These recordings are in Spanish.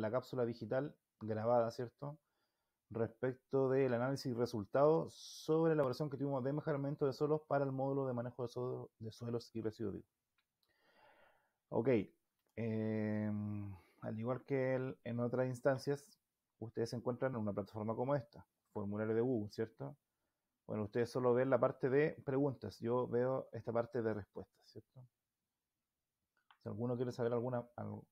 la cápsula digital grabada, ¿cierto? Respecto del análisis y resultados sobre la evaluación que tuvimos de mejoramiento de suelos para el módulo de manejo de, suelos y residuos. Ok, em, al igual que en otras instancias, ustedes se encuentran en una plataforma como esta, formulario de Google, ¿cierto? Bueno, ustedes solo ven la parte de preguntas, yo veo esta parte de respuestas, ¿cierto? Si alguno quiere saber alguna,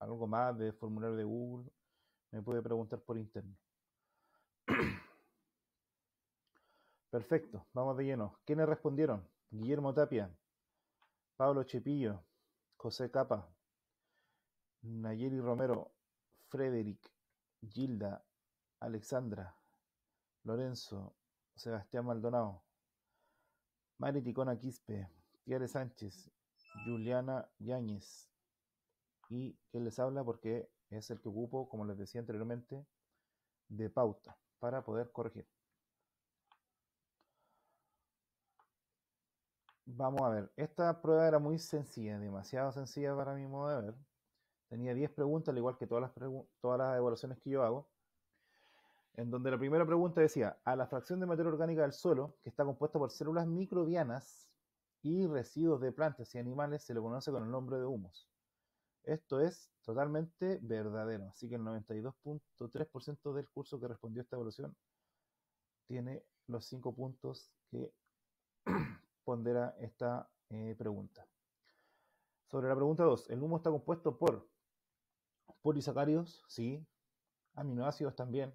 algo más de formulario de Google, me puede preguntar por interno. Perfecto, vamos de lleno. ¿Quiénes respondieron? Guillermo Tapia, Pablo Chepillo, José Capa, Nayeli Romero, Frederick, Gilda, Alexandra, Lorenzo, Sebastián Maldonado, Mariticona Quispe, Pierre Sánchez, Juliana Yáñez, y él les habla porque es el que ocupo, como les decía anteriormente, de pauta para poder corregir. Vamos a ver, esta prueba era muy sencilla, demasiado sencilla para mi modo de ver. Tenía 10 preguntas, al igual que todas las, todas las evaluaciones que yo hago, en donde la primera pregunta decía, a la fracción de materia orgánica del suelo, que está compuesta por células microbianas y residuos de plantas y animales, se le conoce con el nombre de humos. Esto es totalmente verdadero. Así que el 92.3% del curso que respondió a esta evaluación tiene los cinco puntos que pondera esta eh, pregunta. Sobre la pregunta 2, el humo está compuesto por polisacáridos, sí, aminoácidos también,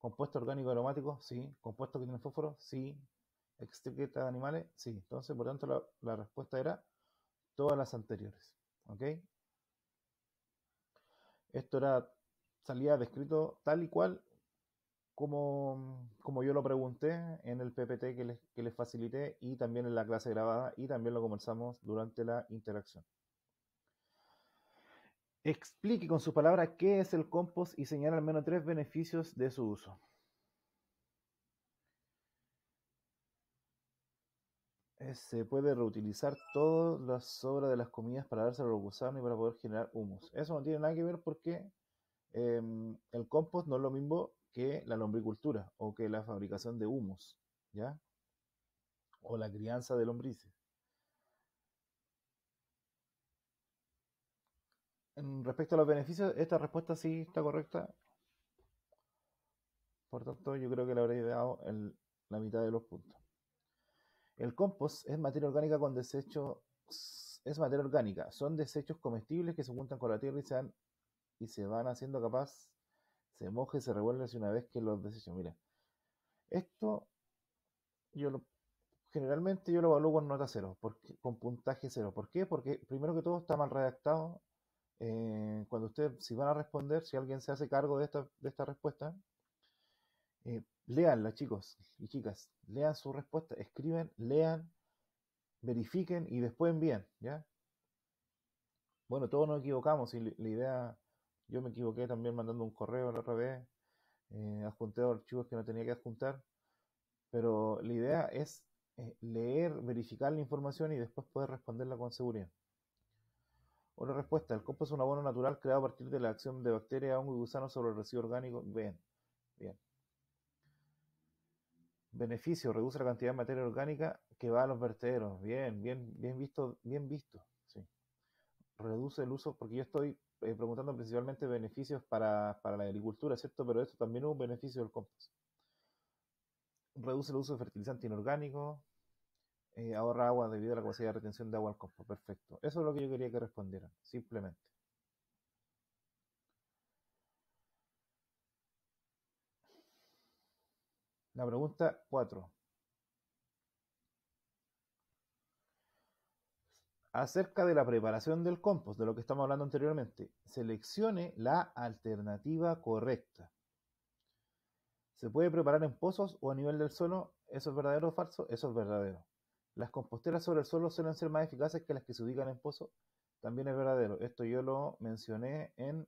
compuesto orgánico aromático, sí, compuesto que tiene fósforo, sí, extracto de animales, sí. Entonces, por tanto, la respuesta era todas las anteriores. Esto salía descrito tal y cual como, yo lo pregunté en el PPT que les, facilité y también en la clase grabada y también lo conversamos durante la interacción. Explique con sus palabras qué es el compost y señale al menos tres beneficios de su uso. Eh, se puede reutilizar todas las sobras de las comidas para dárselo a los gusanos y para poder generar humus. Eso no tiene nada que ver porque em, el compost no es lo mismo que la lombricultura o que la fabricación de humus, ¿ya? O la crianza de lombrices. respecto a los beneficios, esta respuesta sí está correcta. Por tanto, yo creo que le habréis dado en la mitad de los puntos. El compost es materia orgánica con desechos es materia orgánica, son desechos comestibles que se juntan con la tierra y se, y se van haciendo capaz, se moje se revuelve así una vez que los desechos. miren, esto yo lo, generalmente yo lo evalúo con nota cero, porque, con puntaje cero. ¿Por qué? Porque primero que todo está mal redactado. Eh, cuando ustedes, si van a responder, si alguien se hace cargo de esta, de esta respuesta, eh, leanla chicos y chicas, lean su respuesta, escriben, lean, verifiquen y después envíen, ¿ya? Bueno, todos nos equivocamos y la idea, yo me equivoqué también mandando un correo al revés eh, adjunté archivos que no tenía que adjuntar, pero la idea es eh, leer, verificar la información y después poder responderla con seguridad. Otra respuesta, el compost es un abono natural creado a partir de la acción de bacterias, hongos y gusanos sobre el residuo orgánico. Bien, bien. Beneficio, reduce la cantidad de materia orgánica que va a los vertederos. Bien, bien, bien visto, bien visto. Sí. Reduce el uso, porque yo estoy eh, preguntando principalmente beneficios para, la agricultura, ¿cierto? Pero esto también es un beneficio del compost. Reduce el uso de fertilizante inorgánico, eh, ahorra agua debido a la capacidad de retención de agua al compost. Perfecto. Eso es lo que yo quería que respondieran, simplemente. La pregunta 4. acerca de la preparación del compost, de lo que estamos hablando anteriormente, seleccione la alternativa correcta. Se puede preparar en pozos o a nivel del suelo, eso es verdadero o falso, eso es verdadero. Las composteras sobre el suelo suelen ser más eficaces que las que se ubican en pozos, también es verdadero. Esto yo lo mencioné en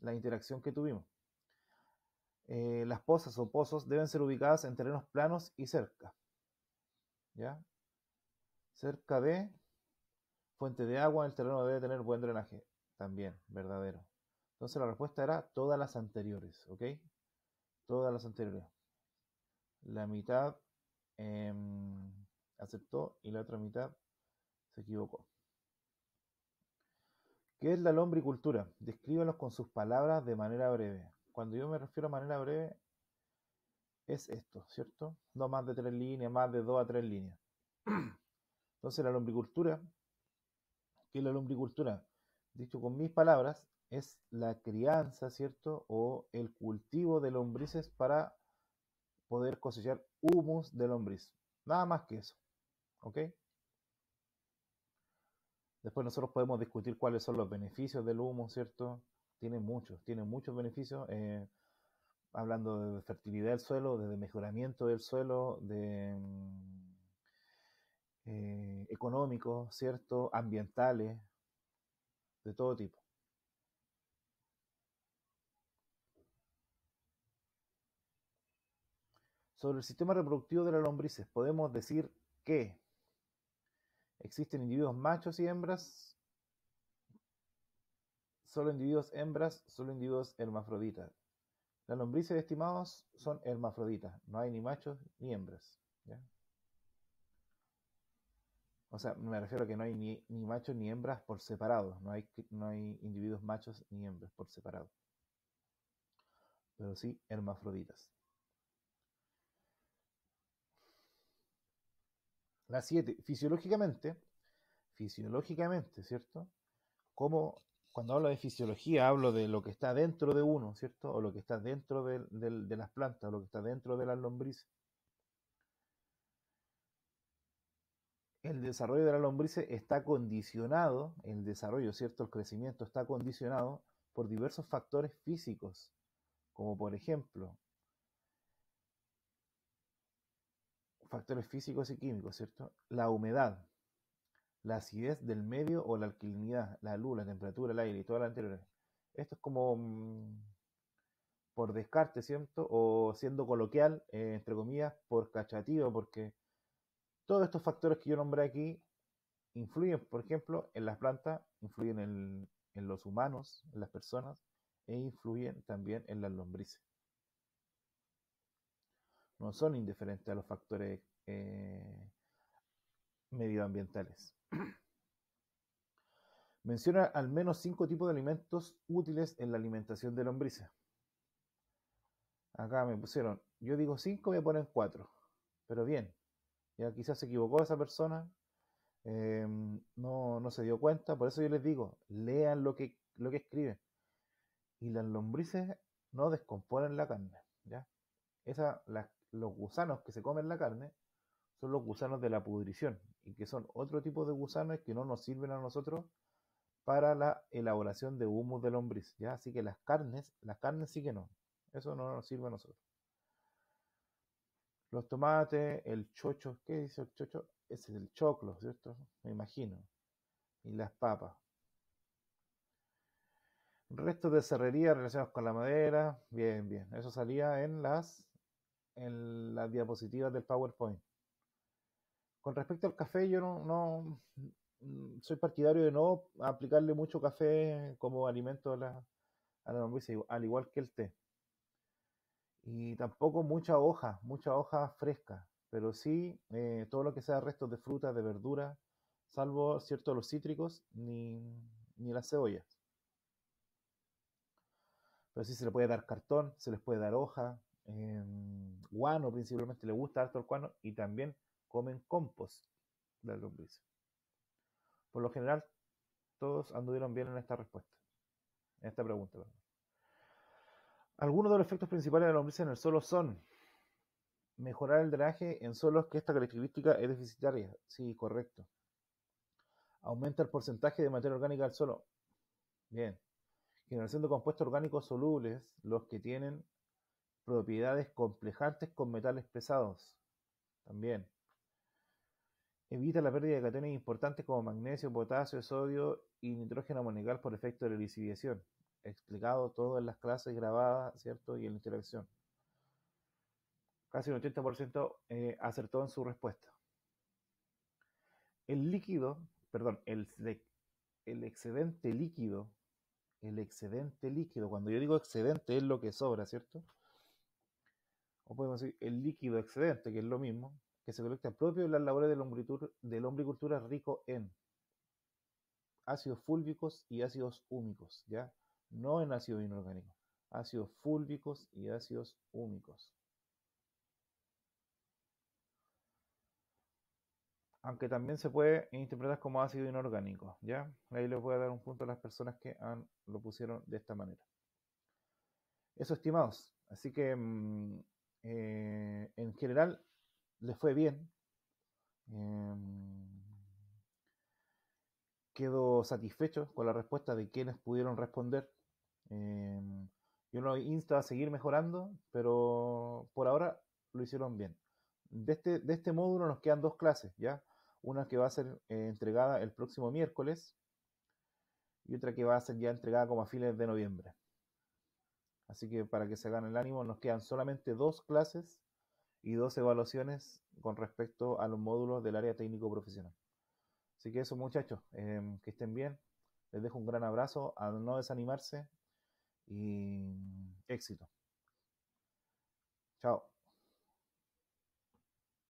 la interacción que tuvimos. Eh, las pozas o pozos deben ser ubicadas en terrenos planos y cerca. ¿Ya? Cerca de fuente de agua, el terreno debe tener buen drenaje. También, verdadero. Entonces la respuesta era todas las anteriores, ¿ok? Todas las anteriores. La mitad em, aceptó y la otra mitad se equivocó. ¿Qué es la lombricultura? Descríbanos con sus palabras de manera breve cuando yo me refiero a manera breve, es esto, ¿cierto? No más de tres líneas, más de dos a tres líneas. Entonces la lombricultura, ¿qué es la lombricultura? Dicho con mis palabras, es la crianza, ¿cierto? O el cultivo de lombrices para poder cosechar humus de lombriz. Nada más que eso. ¿Ok? Después nosotros podemos discutir cuáles son los beneficios del humo, ¿cierto? tiene muchos, tiene muchos beneficios, eh, hablando de fertilidad del suelo, de mejoramiento del suelo, de mm, eh, económicos, ¿cierto? Ambientales, de todo tipo. Sobre el sistema reproductivo de las lombrices, podemos decir que existen individuos machos y hembras solo individuos hembras, solo individuos hermafroditas. Las lombrices estimados son hermafroditas, no hay ni machos ni hembras. O sea, me refiero a que no hay ni, machos ni hembras por separado, no hay, no hay individuos machos ni hembras por separado. Pero sí hermafroditas. Las 7. Fisiológicamente, fisiológicamente, ¿cierto? ¿Cómo cuando hablo de fisiología, hablo de lo que está dentro de uno, ¿cierto? O lo que está dentro de, las plantas, o lo que está dentro de las lombrices. El desarrollo de la lombriz está condicionado, el desarrollo, ¿cierto? El crecimiento está condicionado por diversos factores físicos, como por ejemplo, factores físicos y químicos, ¿cierto? La humedad, la acidez del medio o la alquilinidad la luz, la temperatura, el aire y todo lo anterior Esto es como mm, por descarte, ¿cierto? O siendo coloquial, eh, entre comillas, por cachativo, porque todos estos factores que yo nombré aquí influyen, por ejemplo, en las plantas, influyen en, los humanos, en las personas, e influyen también en las lombrices. No son indiferentes a los factores eh, medioambientales. Menciona al menos cinco tipos de alimentos útiles en la alimentación de lombrices. Acá me pusieron, yo digo cinco, me ponen cuatro. Pero bien, ya quizás se equivocó esa persona, em, no, no, se dio cuenta, por eso yo les digo, lean lo que, lo que escriben. Y las lombrices no descomponen la carne, ¿ya? los gusanos que se comen la carne son los gusanos de la pudrición, y que son otro tipo de gusanos que no nos sirven a nosotros para la elaboración de humus de lombriz, ¿ya? Así que las carnes, las carnes sí que no, eso no nos sirve a nosotros. Los tomates, el chocho, ¿qué dice el chocho? Ese es el choclo, ¿cierto? Me imagino. Y las papas. Restos de cerrería relacionados con la madera, bien, bien. Eso salía en las, en las diapositivas del PowerPoint. Con respecto al café, yo no, mm, soy partidario de no aplicarle mucho café como alimento a la, a al igual que el té. Y tampoco mucha hoja, mucha hoja fresca, pero sí eh, todo lo que sea restos de frutas, de verdura salvo cierto los cítricos, ni, las cebollas. Pero sí se le puede dar cartón, se les puede dar hoja, em, guano principalmente, le gusta harto el guano y también comen compost, la lombriz. Por lo general, todos anduvieron bien en esta respuesta, en esta pregunta. Algunos de los efectos principales de la lombriz en el suelo son mejorar el drenaje en suelos que esta característica es deficitaria. Sí, correcto. Aumenta el porcentaje de materia orgánica del suelo. Bien. Generación de compuestos orgánicos solubles, los que tienen propiedades complejantes con metales pesados. También. Evita la pérdida de cationes importantes como magnesio, potasio, sodio y nitrógeno amonícal por efecto de la Explicado todo en las clases grabadas, ¿cierto? Y en la interacción. Casi un 80% eh, acertó en su respuesta. El líquido, perdón, el excedente líquido, el excedente líquido, cuando yo digo excedente es lo que sobra, ¿cierto? O podemos decir el líquido excedente, que es lo mismo, que se propio propios las labores de la hombricultura rico en ácidos fúlvicos y ácidos húmicos, ¿ya? No en ácido inorgánico, ácidos fúlvicos y ácidos húmicos. aunque también se puede interpretar como ácido inorgánico, ¿ya? Ahí les voy a dar un punto a las personas que lo pusieron de esta manera. Eso, estimados. Así que, mm, eh, en general, les fue bien. Em, quedo satisfecho con la respuesta de quienes pudieron responder. Em, yo no insto a seguir mejorando, pero por ahora lo hicieron bien. De este, de este módulo nos quedan dos clases, ¿ya? Una que va a ser eh, entregada el próximo miércoles y otra que va a ser ya entregada como a fines de noviembre. Así que para que se hagan el ánimo, nos quedan solamente dos clases y dos evaluaciones con respecto a los módulos del área técnico profesional. Así que eso muchachos, em, que estén bien. Les dejo un gran abrazo, a no desanimarse y éxito. Chao.